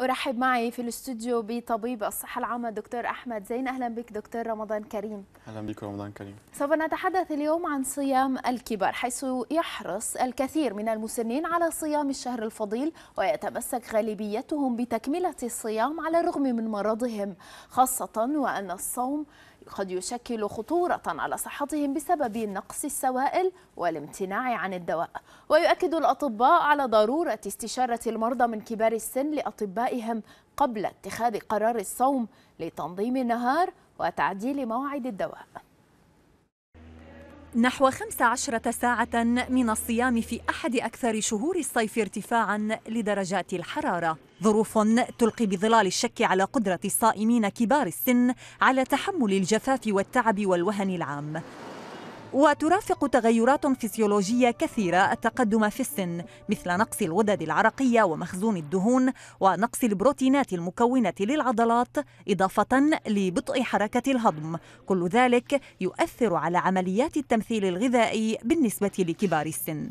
ارحب معي في الاستوديو بطبيب الصحه العامه دكتور احمد زين اهلا بك دكتور رمضان كريم اهلا بك رمضان كريم سوف نتحدث اليوم عن صيام الكبار حيث يحرص الكثير من المسنين على صيام الشهر الفضيل ويتمسك غالبيتهم بتكمله الصيام على الرغم من مرضهم خاصه وان الصوم قد يشكل خطورة على صحتهم بسبب نقص السوائل والامتناع عن الدواء ويؤكد الأطباء على ضرورة استشارة المرضى من كبار السن لأطبائهم قبل اتخاذ قرار الصوم لتنظيم النهار وتعديل مواعيد الدواء نحو 15 ساعة من الصيام في أحد أكثر شهور الصيف ارتفاعاً لدرجات الحرارة ظروف تلقي بظلال الشك على قدرة الصائمين كبار السن على تحمل الجفاف والتعب والوهن العام وترافق تغيرات فسيولوجية كثيرة التقدم في السن مثل نقص الغدد العرقية ومخزون الدهون ونقص البروتينات المكونة للعضلات إضافة لبطء حركة الهضم كل ذلك يؤثر على عمليات التمثيل الغذائي بالنسبة لكبار السن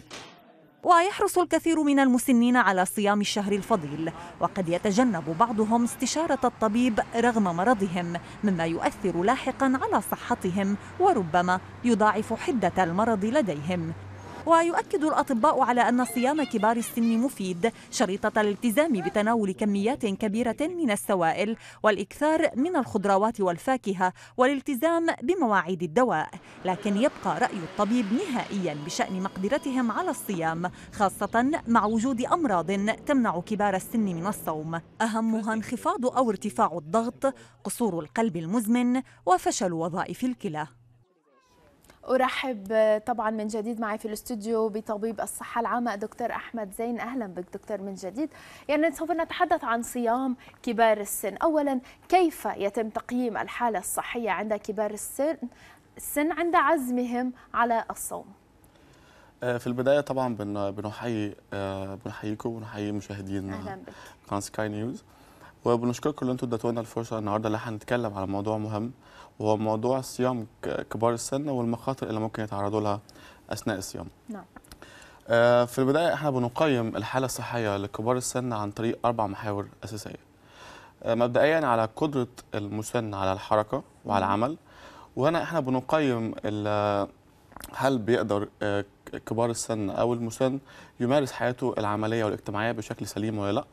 ويحرص الكثير من المسنين على صيام الشهر الفضيل وقد يتجنب بعضهم استشارة الطبيب رغم مرضهم مما يؤثر لاحقا على صحتهم وربما يضاعف حدة المرض لديهم ويؤكد الأطباء على أن صيام كبار السن مفيد شريطة الالتزام بتناول كميات كبيرة من السوائل والإكثار من الخضروات والفاكهة والالتزام بمواعيد الدواء لكن يبقى رأي الطبيب نهائيا بشأن مقدرتهم على الصيام خاصة مع وجود أمراض تمنع كبار السن من الصوم أهمها انخفاض أو ارتفاع الضغط قصور القلب المزمن وفشل وظائف الكلى أرحب طبعا من جديد معي في الاستوديو بطبيب الصحة العامة دكتور أحمد زين أهلا بك دكتور من جديد يعني سوف نتحدث عن صيام كبار السن أولا كيف يتم تقييم الحالة الصحية عند كبار السن السن عند عزمهم على الصوم آه، في البدايه طبعا بنحيي آه، بنحييكم ونحيي مشاهدينا قناه سكاي نيوز وبنشكركم اللي انتم اديتونا الفرصه النهارده اللي احنا هنتكلم على موضوع مهم وهو موضوع صيام كبار السن والمخاطر اللي ممكن يتعرضوا لها اثناء الصيام. نعم. آه في البدايه احنا بنقيم الحاله الصحيه لكبار السن عن طريق اربع محاور اساسيه. آه مبدئيا على قدره المسن على الحركه وعلى العمل وهنا احنا بنقيم هل بيقدر آه، كبار السن او المسن يمارس حياته العمليه والاجتماعيه بشكل سليم ولا لا؟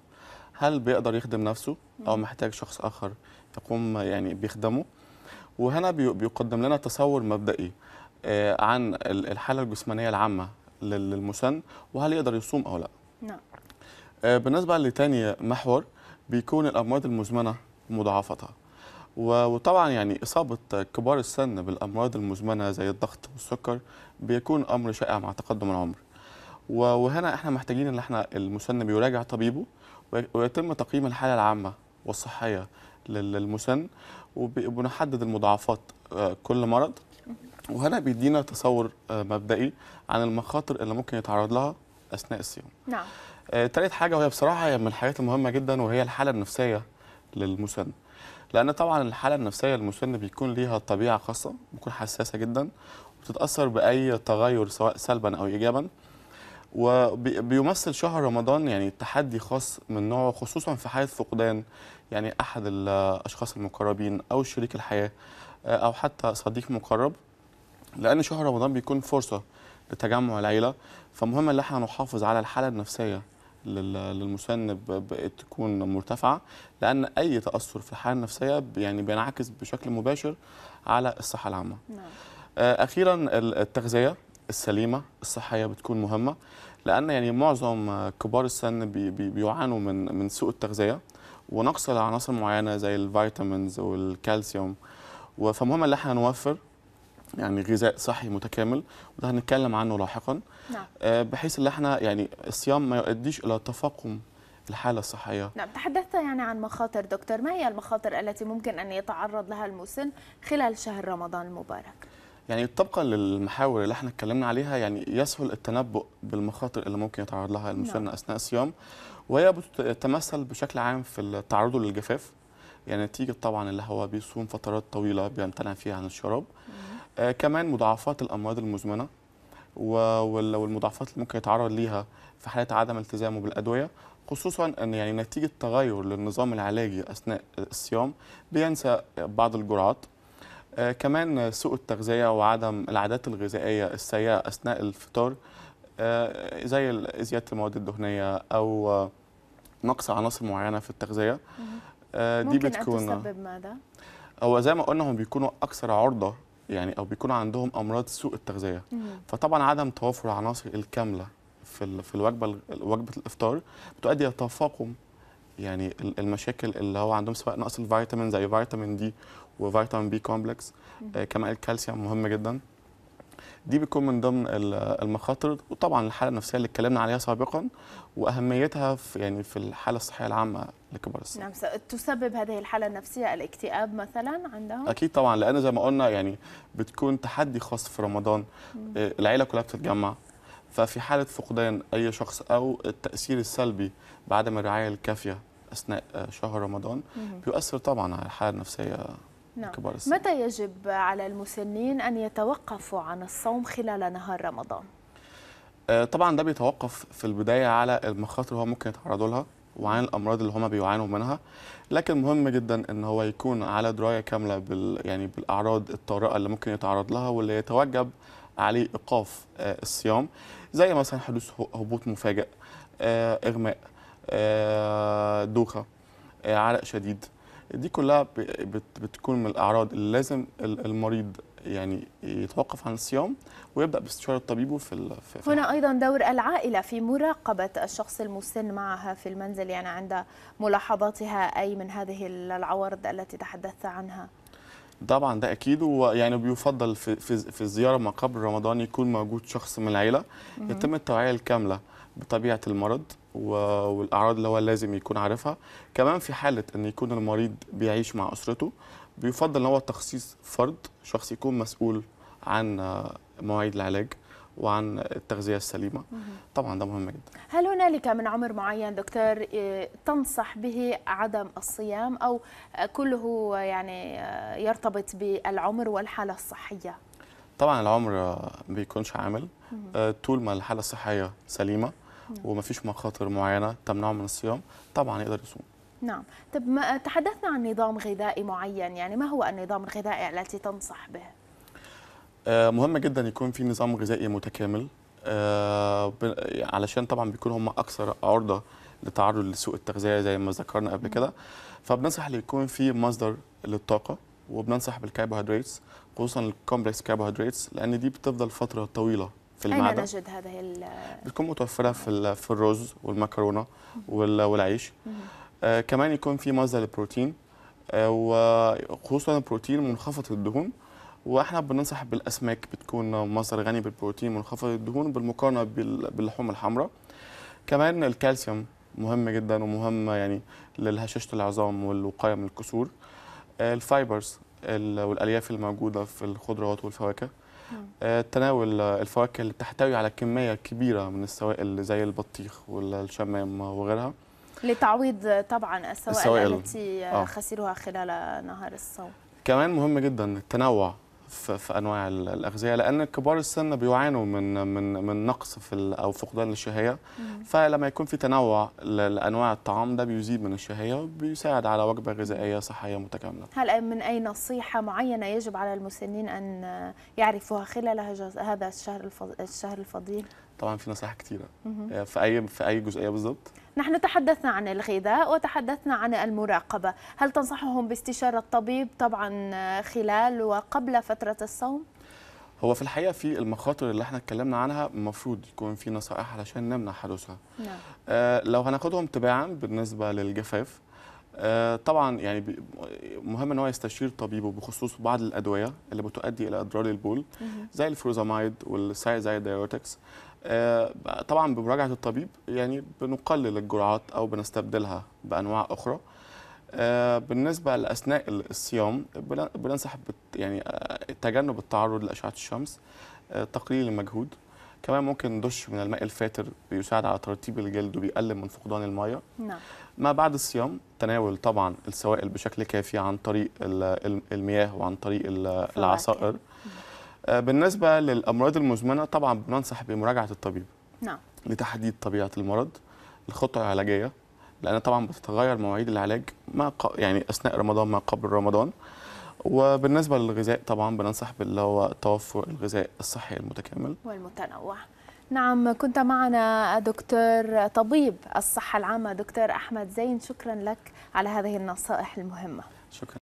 هل بيقدر يخدم نفسه او محتاج شخص اخر يقوم يعني بيخدمه وهنا بيقدم لنا تصور مبدئي آه، عن الحاله الجسمانيه العامه للمسن وهل يقدر يصوم او لا نعم آه، بالنسبه لتاني محور بيكون الامراض المزمنه مضاعفتها وطبعا يعني اصابه كبار السن بالامراض المزمنه زي الضغط والسكر بيكون امر شائع مع تقدم العمر وهنا احنا محتاجين ان احنا المسن بيراجع طبيبه ويتم تقييم الحاله العامه والصحيه للمسن وبنحدد المضاعفات آه، كل مرض وهنا بيدينا تصور آه، مبدئي عن المخاطر اللي ممكن يتعرض لها اثناء الصيام. نعم. ثالث آه، حاجه وهي بصراحه هي من الحاجات المهمه جدا وهي الحاله النفسيه للمسن. لان طبعا الحاله النفسيه للمسن بيكون ليها طبيعه خاصه بتكون حساسه جدا وبتتاثر باي تغير سواء سلبا او ايجابا. وبيمثل شهر رمضان يعني تحدي خاص من نوعه خصوصا في حالة فقدان يعني أحد الأشخاص المقربين أو شريك الحياة آه، أو حتى صديق مقرب لأن شهر رمضان بيكون فرصة لتجمع العيلة فمهم إن احنا نحافظ على الحالة النفسية بقت تكون مرتفعة لأن أي تأثر في الحالة النفسية يعني بينعكس بشكل مباشر على الصحة العامة. نعم. آه، أخيرا التغذية السليمه الصحيه بتكون مهمه لان يعني معظم كبار السن بي بي بيعانوا من من سوء التغذيه ونقص العناصر معينه زي الفيتامينز والكالسيوم فمهم ان احنا نوفر يعني غذاء صحي متكامل وده هنتكلم عنه لاحقا نعم. آه، بحيث ان احنا يعني الصيام ما يؤديش الى تفاقم الحالة الصحية نعم تحدثت يعني عن مخاطر دكتور ما هي المخاطر التي ممكن أن يتعرض لها المسن خلال شهر رمضان المبارك؟ يعني طبقا للمحاور اللي احنا اتكلمنا عليها يعني يسهل التنبؤ بالمخاطر اللي ممكن يتعرض لها المسن نعم. اثناء الصيام وهي بتتمثل بشكل عام في تعرضه للجفاف يعني نتيجه طبعا اللي هو بيصوم فترات طويله بيمتنع فيها عن الشراب آه كمان مضاعفات الامراض المزمنه والمضاعفات اللي ممكن يتعرض ليها في حاله عدم التزامه بالادويه خصوصا ان يعني نتيجه تغير للنظام العلاجي اثناء الصيام بينسى بعض الجرعات آه، كمان سوء التغذية وعدم العادات الغذائية السيئة أثناء الفطار آه، زي زيادة المواد الدهنية أو نقص عناصر معينة في التغذية آه، دي بتكون ممكن تسبب ماذا؟ هو زي ما قلنا هم بيكونوا أكثر عرضة يعني أو بيكونوا عندهم أمراض سوء التغذية فطبعا عدم توافر العناصر الكاملة في في الوجبة وجبة الإفطار بتؤدي إلى تفاقم يعني المشاكل اللي هو عندهم سواء نقص الفيتامين زي فيتامين دي وفيتامين بي كومبلكس آه، كمان الكالسيوم مهم جدا دي بتكون من ضمن المخاطر وطبعا الحاله النفسيه اللي اتكلمنا عليها سابقا واهميتها في يعني في الحاله الصحيه العامه لكبار السن. نعم تسبب هذه الحاله النفسيه الاكتئاب مثلا عندهم؟ اكيد طبعا لان زي ما قلنا يعني بتكون تحدي خاص في رمضان مم. آه، العيله كلها بتتجمع ففي حالة فقدان أي شخص أو التأثير السلبي بعدم الرعاية الكافية أثناء آه، شهر رمضان بيؤثر طبعا على الحالة النفسية نعم. كبار السن. متى يجب على المسنين أن يتوقفوا عن الصوم خلال نهار رمضان؟ آه، طبعا ده بيتوقف في البداية على المخاطر اللي هو ممكن يتعرضوا لها وعن الامراض اللي هم بيعانوا منها لكن مهم جدا ان هو يكون على درايه كامله بال يعني بالاعراض الطارئه اللي ممكن يتعرض لها واللي يتوجب عليه ايقاف آه، الصيام زي مثلا حدوث هبوط مفاجئ آه، اغماء آه، دوخه عرق شديد دي كلها بتكون من الاعراض اللي لازم المريض يعني يتوقف عن الصيام ويبدا باستشاره طبيبه في, في هنا ايضا دور العائله في مراقبه الشخص المسن معها في المنزل يعني عند ملاحظاتها اي من هذه العوارض التي تحدثت عنها طبعا ده اكيد ويعني بيفضل في في, في الزياره ما قبل رمضان يكون موجود شخص من العيله يتم التوعيه الكامله بطبيعه المرض والاعراض اللي هو لازم يكون عارفها كمان في حاله ان يكون المريض بيعيش مع اسرته بيفضل ان هو تخصيص فرد شخص يكون مسؤول عن آه، مواعيد العلاج وعن التغذيه السليمه طبعا ده مهم جدا هل هنالك من عمر معين دكتور آه، تنصح به عدم الصيام او كله يعني آه، يرتبط بالعمر والحاله الصحيه طبعا العمر ما بيكونش عامل آه، طول ما الحاله الصحيه سليمه ومفيش مخاطر معينه تمنعه من الصيام طبعا يقدر يصوم نعم طب ما تحدثنا عن نظام غذائي معين يعني ما هو النظام الغذائي التي تنصح به آه، مهم جدا يكون في نظام غذائي متكامل آه، علشان طبعا بيكون هم اكثر عرضه للتعرض لسوء التغذيه زي ما ذكرنا قبل كده فبننصح اللي يكون في مصدر للطاقه وبننصح بالكربوهيدرات خصوصا الكومبلكس كربوهيدرات لان دي بتفضل فتره طويله في المعده اين نجد هذه ال بتكون متوفره في في الرز والمكرونه والعيش آه كمان يكون في مصدر للبروتين آه وخصوصا البروتين منخفض الدهون واحنا بننصح بالاسماك بتكون مصدر غني بالبروتين منخفض الدهون بالمقارنه باللحوم الحمراء كمان الكالسيوم مهم جدا ومهم يعني لهشاشه العظام والوقايه من الكسور آه، الفايبرز والالياف الموجوده في الخضروات والفواكه آه، تناول الفواكه اللي بتحتوي على كميه كبيره من السوائل زي البطيخ والشمام وغيرها لتعويض طبعا السوائل, السوائل. التي آه. خسروها خلال نهار الصوم كمان مهم جدا التنوع في انواع الاغذيه لان كبار السن بيعانوا من من من نقص في او فقدان الشهيه فلما يكون في تنوع لانواع الطعام ده بيزيد من الشهيه وبيساعد على وجبه غذائيه صحيه متكامله. هل من اي نصيحه معينه يجب على المسنين ان يعرفوها خلال هذا الشهر الفضيل؟ طبعا في نصائح كثيره آه، في اي في اي جزئيه بالظبط نحن تحدثنا عن الغذاء وتحدثنا عن المراقبه هل تنصحهم باستشاره طبيب طبعا خلال وقبل فتره الصوم هو في الحقيقه في المخاطر اللي احنا اتكلمنا عنها المفروض يكون في نصائح علشان نمنع حدوثها نعم. آه لو هناخدهم تباعا بالنسبه للجفاف آه طبعا يعني مهم ان هو يستشير طبيبه بخصوص بعض الادويه اللي بتؤدي الى اضرار البول زي الفروزامايد والسايزايد دايورتكس آه، طبعا بمراجعه الطبيب يعني بنقلل الجرعات او بنستبدلها بانواع اخرى آه، بالنسبه لاثناء الصيام بننصح يعني آه، تجنب التعرض لاشعه الشمس تقليل المجهود كمان ممكن دش من الماء الفاتر بيساعد على ترطيب الجلد وبيقلل من فقدان المياه نعم ما بعد الصيام تناول طبعا السوائل بشكل كافي عن طريق المياه وعن طريق العصائر آه، بالنسبه للامراض المزمنه طبعا بننصح بمراجعه الطبيب نعم لتحديد طبيعه المرض الخطه العلاجيه لان طبعا بتتغير مواعيد العلاج ما يعني اثناء رمضان ما قبل رمضان وبالنسبه للغذاء طبعا بننصح باللي هو توفر الغذاء الصحي المتكامل والمتنوع نعم كنت معنا دكتور طبيب الصحه العامه دكتور احمد زين شكرا لك على هذه النصائح المهمه شكرا